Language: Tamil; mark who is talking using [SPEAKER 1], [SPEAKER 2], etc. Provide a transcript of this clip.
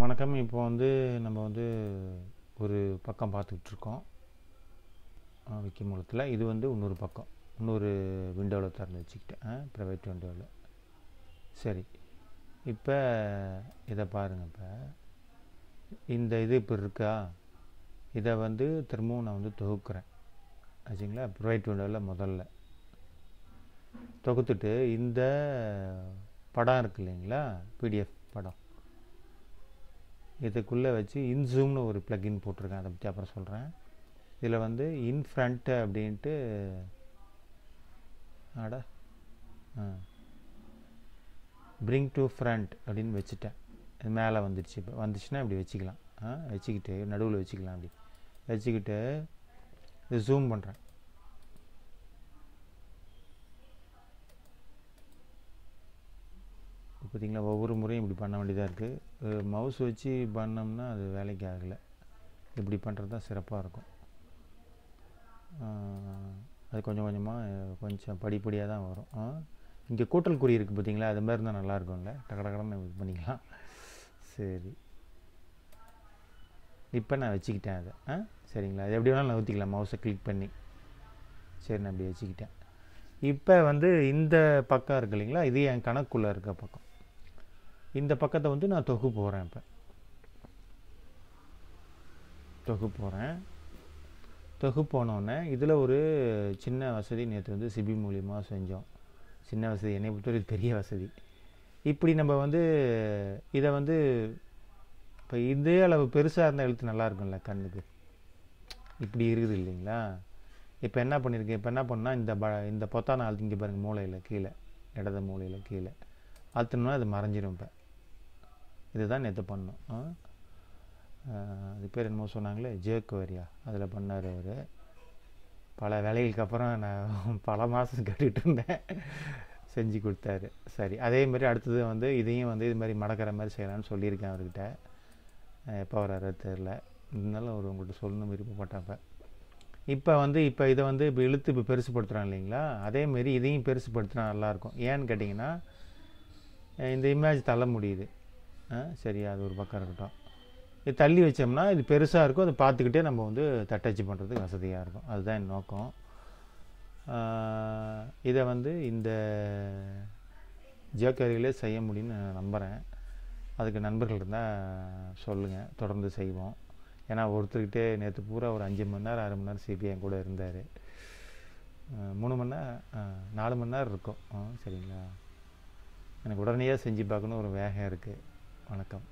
[SPEAKER 1] வணக்கம் இப்போ வந்து நம்ம வந்து ஒரு பக்கம் பார்த்துக்கிட்ருக்கோம் விக்கி மூலத்தில் இது வந்து இன்னொரு பக்கம் இன்னொரு விண்டோவில் திறந்து வச்சுக்கிட்டேன் ப்ரைவேட் விண்டோவில் சரி இப்போ இதை பாருங்கள் இப்போ இந்த இது இப்போ இருக்கா இதை வந்து திரும்பவும் நான் வந்து தொகுக்கிறேன் ஆச்சுங்களா ப்ரைவேட் விண்டோவில் முதல்ல தொகுத்துட்டு இந்த படம் இருக்கு இல்லைங்களா பிடிஎஃப் படம் இதுக்குள்ளே வச்சு இன்சூம்னு ஒரு ப்ளக்இன் போட்டிருக்கேன் அதை பற்றி அப்புறம் சொல்கிறேன் இதில் வந்து இன் ஃப்ரண்ட்டு அப்படின்ட்டு அட பிரிங் டு ஃப்ரண்ட் அப்படின்னு வச்சுட்டேன் இது மேலே வந்துடுச்சு இப்போ வந்துச்சுன்னா இப்படி வச்சுக்கலாம் வச்சுக்கிட்டு நடுவில் வச்சுக்கலாம் அப்படி வச்சுக்கிட்டு இது ஜூம் பண்ணுறேன் பார்த்திங்களா ஒவ்வொரு முறையும் இப்படி பண்ண வேண்டியதாக இருக்குது மவுஸ் வச்சு பண்ணோம்னா அது வேலைக்கு ஆகலை இப்படி பண்ணுறது தான் சிறப்பாக இருக்கும் அது கொஞ்சம் கொஞ்சமாக கொஞ்சம் படிப்படியாக தான் வரும் இங்கே கூட்டல் குறி இருக்குது பார்த்தீங்களா அது மாதிரி இருந்தால் நல்லாயிருக்கும்ல டக டக்கடன்னு இது பண்ணிக்கலாம் சரி இப்போ நான் வச்சுக்கிட்டேன் அதை ஆ சரிங்களா அது எப்படி வேணாலும் நகர்த்திக்கலாம் மவுஸை கிளிக் பண்ணி சரி நான் அப்படி வச்சுக்கிட்டேன் இப்போ வந்து இந்த பக்கம் இருக்கு இல்லைங்களா இது என் கணக்குள்ளே இருக்க பக்கம் இந்த பக்கத்தை வந்து நான் தொகு போகிறேன் இப்போ தொகு போகிறேன் தொகு போனோடனே இதில் ஒரு சின்ன வசதி நேற்று வந்து சிபி மூலியமாக செஞ்சோம் சின்ன வசதி என்னை பொறுத்தவரை பெரிய வசதி இப்படி நம்ம வந்து இதை வந்து இப்போ இதே அளவு பெருசாக இருந்தால் எழுத்து நல்லா இருக்கும்ல கண்ணுக்கு இப்படி இருக்குது இல்லைங்களா இப்போ என்ன பண்ணியிருக்கேன் இப்போ என்ன பண்ணால் இந்த ப இந்த பொத்தான அழுத்திங்க பாருங்கள் மூளையில் கீழே இடது மூளையில் கீழே அழுத்தணும்னா அது மறைஞ்சிரும் இப்போ இதுதான் நேற்று பண்ணோம் அது பேர் என்னமோ சொன்னாங்களே ஜேக்குவரியா அதில் பண்ணார் அவர் பல வேலைகளுக்கு அப்புறம் நான் பல மாதம் கட்டிகிட்டு இருந்தேன் செஞ்சு கொடுத்தாரு சரி அதே மாதிரி அடுத்தது வந்து இதையும் வந்து இது மாதிரி மடக்கிற மாதிரி செய்யலான்னு சொல்லியிருக்கேன் அவர்கிட்ட எப்போ வராரு தெரில இருந்தாலும் அவர் உங்கள்கிட்ட சொல்லணும் விருப்பப்பட்டாப்ப இப்போ வந்து இப்போ இதை வந்து இப்போ இழுத்து இப்போ பெருசுப்படுத்துகிறாங்க இல்லைங்களா அதேமாரி இதையும் பெருசுப்படுத்தினா நல்லாயிருக்கும் ஏன்னு கேட்டிங்கன்னா இந்த இமேஜ் தள்ள முடியுது சரியா அது ஒரு பக்கம் இருக்கட்டும் இது தள்ளி வச்சோம்னா இது பெருசாக இருக்கும் அதை பார்த்துக்கிட்டே நம்ம வந்து தட்டச்சு பண்ணுறதுக்கு வசதியாக இருக்கும் அதுதான் என் நோக்கம் இதை வந்து இந்த ஜோக்கரிகளே செய்ய முடியும்னு நான் நம்புகிறேன் அதுக்கு நண்பர்கள் இருந்தால் சொல்லுங்கள் தொடர்ந்து செய்வோம் ஏன்னா ஒருத்தர்கிட்டே நேற்று பூரா ஒரு அஞ்சு மணி நேரம் ஆறு மணி நேரம் சிபிஎம் கூட இருந்தார் மூணு மணி நேரம் நாலு மணி நேரம் இருக்கும் சரிங்களா எனக்கு உடனடியாக செஞ்சு பார்க்கணும் ஒரு வேகம் இருக்குது வணக்கம்